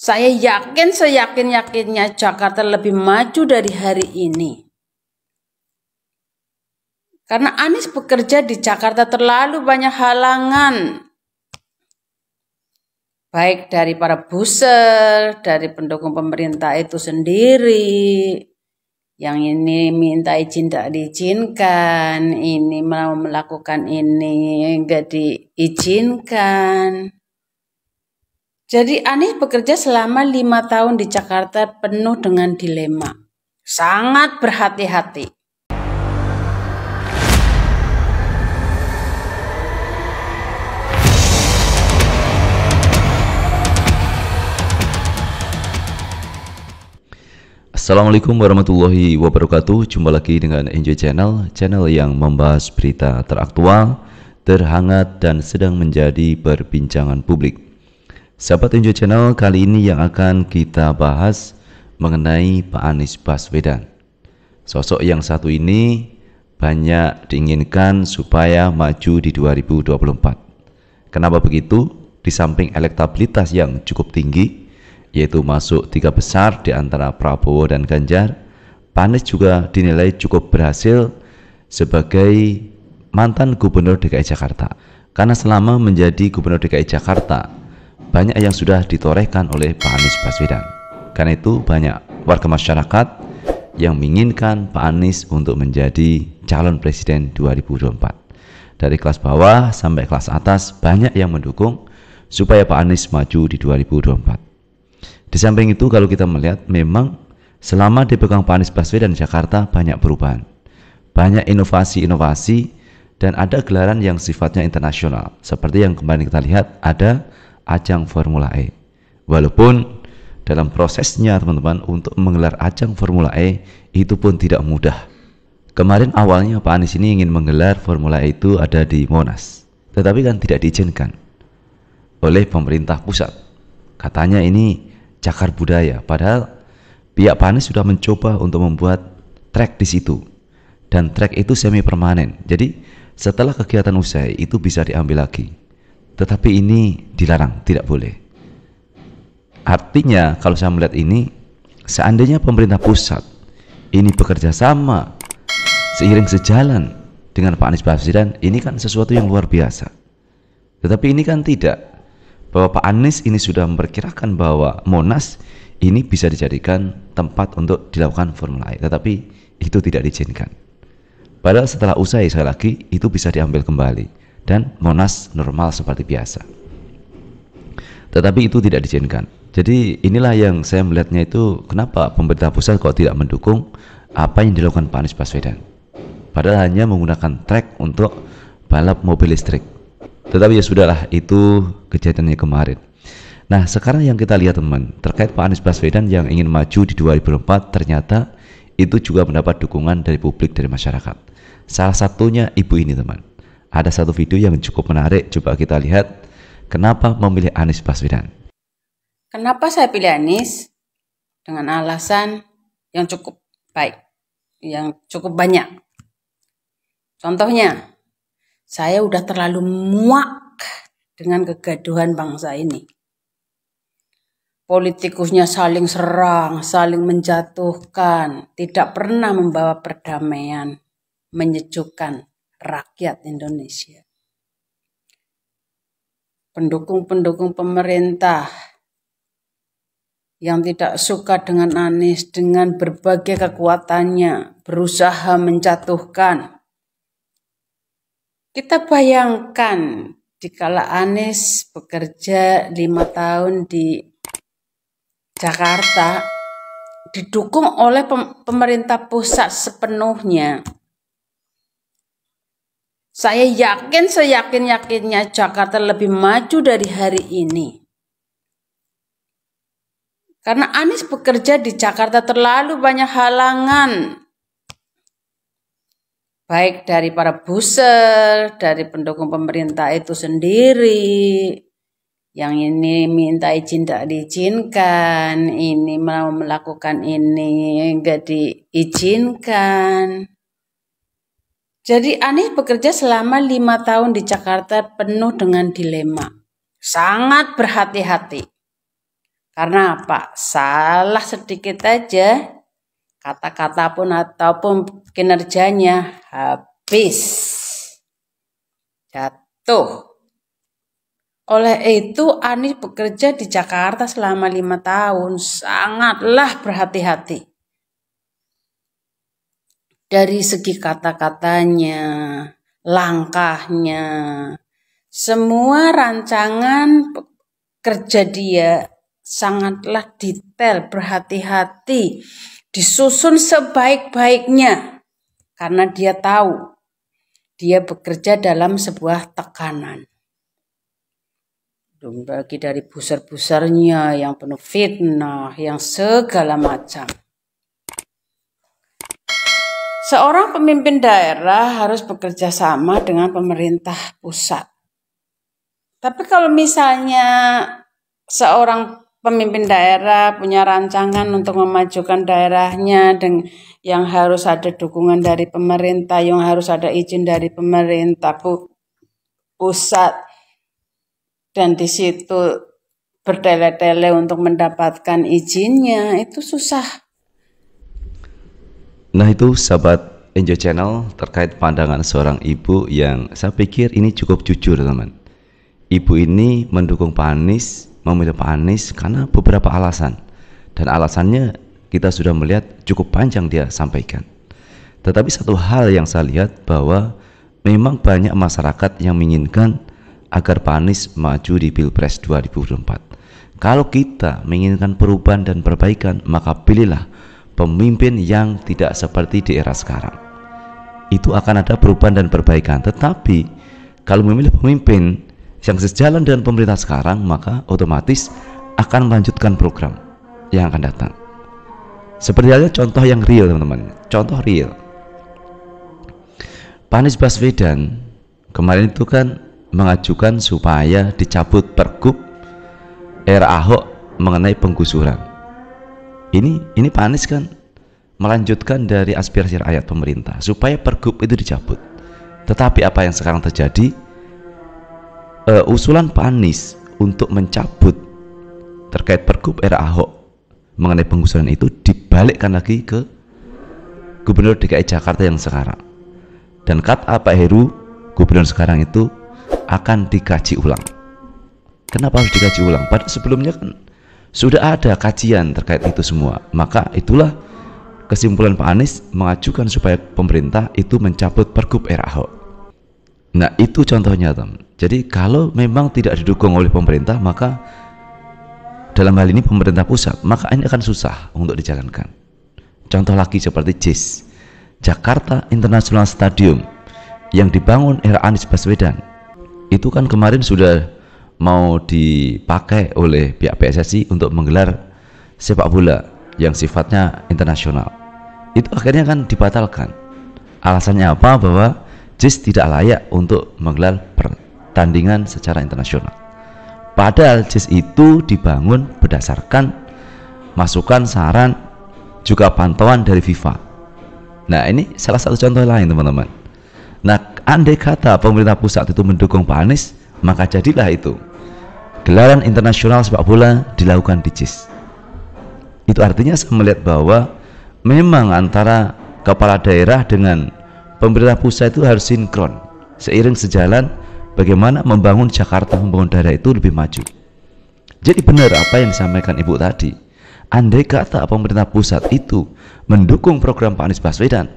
Saya yakin, seyakin-yakinnya Jakarta lebih maju dari hari ini. Karena Anies bekerja di Jakarta terlalu banyak halangan. Baik dari para buser, dari pendukung pemerintah itu sendiri, yang ini minta izin tidak diizinkan, ini mau melakukan ini enggak diizinkan. Jadi Anies bekerja selama lima tahun di Jakarta penuh dengan dilema. Sangat berhati-hati. Assalamualaikum warahmatullahi wabarakatuh Jumpa lagi dengan Enjoy Channel Channel yang membahas berita teraktual, terhangat, dan sedang menjadi perbincangan publik Sahabat Enjoy Channel, kali ini yang akan kita bahas mengenai Pak Anies Baswedan. Sosok yang satu ini banyak diinginkan supaya maju di 2024. Kenapa begitu? Di samping elektabilitas yang cukup tinggi, yaitu masuk tiga besar di antara Prabowo dan Ganjar, Pak Anies juga dinilai cukup berhasil sebagai mantan Gubernur DKI Jakarta. Karena selama menjadi Gubernur DKI Jakarta, banyak yang sudah ditorehkan oleh Pak Anies Baswedan. Karena itu banyak warga masyarakat yang menginginkan Pak Anies untuk menjadi calon presiden 2024. Dari kelas bawah sampai kelas atas banyak yang mendukung supaya Pak Anies maju di 2024. Di samping itu kalau kita melihat memang selama dipegang Pak Anies Baswedan Jakarta banyak perubahan. Banyak inovasi-inovasi dan ada gelaran yang sifatnya internasional. Seperti yang kemarin kita lihat ada ajang Formula E. Walaupun dalam prosesnya teman-teman untuk menggelar ajang Formula E itu pun tidak mudah. Kemarin awalnya Pak Anies ini ingin menggelar Formula E itu ada di Monas. Tetapi kan tidak diizinkan oleh pemerintah pusat. Katanya ini cakar budaya. Padahal pihak Pak Anies sudah mencoba untuk membuat track di situ. Dan track itu semi permanen. Jadi setelah kegiatan usai itu bisa diambil lagi. Tetapi ini dilarang, tidak boleh. Artinya kalau saya melihat ini, seandainya pemerintah pusat ini bekerja sama seiring sejalan dengan Pak Anies Baswedan, ini kan sesuatu yang luar biasa. Tetapi ini kan tidak. Bahwa Pak Anies ini sudah memperkirakan bahwa Monas ini bisa dijadikan tempat untuk dilakukan Formula E, tetapi itu tidak diizinkan. Padahal setelah usai sekali lagi itu bisa diambil kembali dan Monas normal seperti biasa. Tetapi itu tidak diizinkan. Jadi inilah yang saya melihatnya itu kenapa pemerintah pusat kok tidak mendukung apa yang dilakukan Pak Anies Baswedan. Padahal hanya menggunakan trek untuk balap mobil listrik. Tetapi ya sudahlah itu kejadiannya kemarin. Nah sekarang yang kita lihat teman terkait Pak Anies Baswedan yang ingin maju di 2004 ternyata itu juga mendapat dukungan dari publik dari masyarakat. Salah satunya ibu ini teman ada satu video yang cukup menarik coba kita lihat kenapa memilih Anies Baswedan. Kenapa saya pilih Anies? Dengan alasan yang cukup baik, yang cukup banyak. Contohnya, saya udah terlalu muak dengan kegaduhan bangsa ini. Politikusnya saling serang, saling menjatuhkan, tidak pernah membawa perdamaian, menyejukkan rakyat Indonesia. Pendukung-pendukung pemerintah yang tidak suka dengan Anies dengan berbagai kekuatannya berusaha menjatuhkan. Kita bayangkan dikala Anies bekerja lima tahun di Jakarta didukung oleh pemerintah pusat sepenuhnya saya yakin seyakin-yakinnya Jakarta lebih maju dari hari ini. Karena Anies bekerja di Jakarta terlalu banyak halangan. Baik dari para buser, dari pendukung pemerintah itu sendiri, yang ini minta izin tidak diizinkan, ini mau melakukan ini enggak diizinkan. Jadi Anies bekerja selama lima tahun di Jakarta penuh dengan dilema. Sangat berhati-hati. Karena apa? Salah sedikit aja, kata-kata pun ataupun kinerjanya habis. Jatuh. Oleh itu Anies bekerja di Jakarta selama lima tahun sangatlah berhati-hati dari segi kata-katanya, langkahnya, semua rancangan kerja dia sangatlah detail, berhati-hati, disusun sebaik-baiknya karena dia tahu dia bekerja dalam sebuah tekanan. Bagi dari pusar-pusarnya yang penuh fitnah, yang segala macam. Seorang pemimpin daerah harus bekerja sama dengan pemerintah pusat. Tapi kalau misalnya seorang pemimpin daerah punya rancangan untuk memajukan daerahnya dan yang harus ada dukungan dari pemerintah, yang harus ada izin dari pemerintah pusat dan di situ bertele-tele untuk mendapatkan izinnya itu susah Nah itu sahabat Enjoy Channel terkait pandangan seorang ibu yang saya pikir ini cukup jujur teman. Ibu ini mendukung Pak Anies, memilih Pak Anies karena beberapa alasan. Dan alasannya kita sudah melihat cukup panjang dia sampaikan. Tetapi satu hal yang saya lihat bahwa memang banyak masyarakat yang menginginkan agar Pak Anies maju di Pilpres 2024. Kalau kita menginginkan perubahan dan perbaikan, maka pilihlah pemimpin yang tidak seperti di era sekarang. Itu akan ada perubahan dan perbaikan, tetapi kalau memilih pemimpin yang sejalan dengan pemerintah sekarang, maka otomatis akan melanjutkan program yang akan datang. Seperti halnya contoh yang real, teman-teman. Contoh real. Pak Baswedan kemarin itu kan mengajukan supaya dicabut pergub era Ahok mengenai penggusuran ini ini Pak Anies kan melanjutkan dari aspirasi rakyat pemerintah supaya pergub itu dicabut. Tetapi apa yang sekarang terjadi? Uh, usulan Pak Anies untuk mencabut terkait pergub era Ahok mengenai pengusulan itu dibalikkan lagi ke Gubernur DKI Jakarta yang sekarang. Dan kata Pak Heru, Gubernur sekarang itu akan dikaji ulang. Kenapa harus dikaji ulang? Padahal sebelumnya kan sudah ada kajian terkait itu semua. Maka itulah kesimpulan Pak Anies mengajukan supaya pemerintah itu mencabut pergub era Ahok. Nah itu contohnya Tom. Jadi kalau memang tidak didukung oleh pemerintah maka dalam hal ini pemerintah pusat maka ini akan susah untuk dijalankan. Contoh lagi seperti JIS, Jakarta International Stadium yang dibangun era Anies Baswedan. Itu kan kemarin sudah mau dipakai oleh pihak PSSI untuk menggelar sepak bola yang sifatnya internasional. Itu akhirnya kan dibatalkan. Alasannya apa? Bahwa JIS tidak layak untuk menggelar pertandingan secara internasional. Padahal JIS itu dibangun berdasarkan masukan, saran, juga pantauan dari FIFA. Nah ini salah satu contoh lain teman-teman. Nah andai kata pemerintah pusat itu mendukung Pak Anies, maka jadilah itu gelaran internasional sepak bola dilakukan di JIS. Itu artinya saya melihat bahwa memang antara kepala daerah dengan pemerintah pusat itu harus sinkron, seiring sejalan bagaimana membangun Jakarta, membangun daerah itu lebih maju. Jadi benar apa yang disampaikan Ibu tadi. Andai kata pemerintah pusat itu mendukung program Pak Anies Baswedan,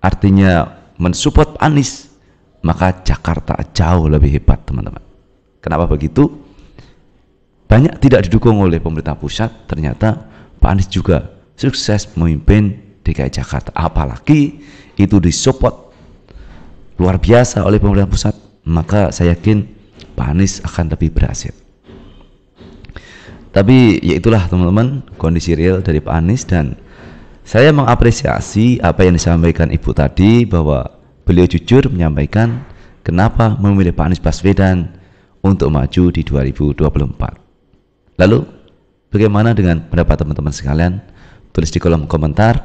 artinya mensupport Pak Anies, maka Jakarta jauh lebih hebat, teman-teman. Kenapa begitu? Banyak tidak didukung oleh pemerintah pusat, ternyata Pak Anies juga sukses memimpin DKI Jakarta. Apalagi itu disupport luar biasa oleh pemerintah pusat, maka saya yakin Pak Anies akan lebih berhasil. Tapi ya itulah teman-teman kondisi real dari Pak Anies dan saya mengapresiasi apa yang disampaikan Ibu tadi bahwa beliau jujur menyampaikan kenapa memilih Pak Anies Baswedan untuk maju di 2024. Lalu, bagaimana dengan pendapat teman-teman sekalian? Tulis di kolom komentar,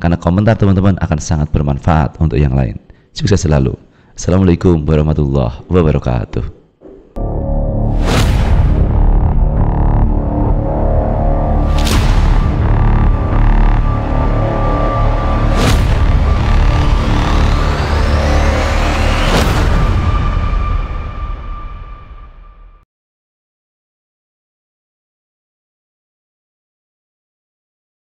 karena komentar teman-teman akan sangat bermanfaat untuk yang lain. Sukses selalu. Assalamualaikum warahmatullahi wabarakatuh.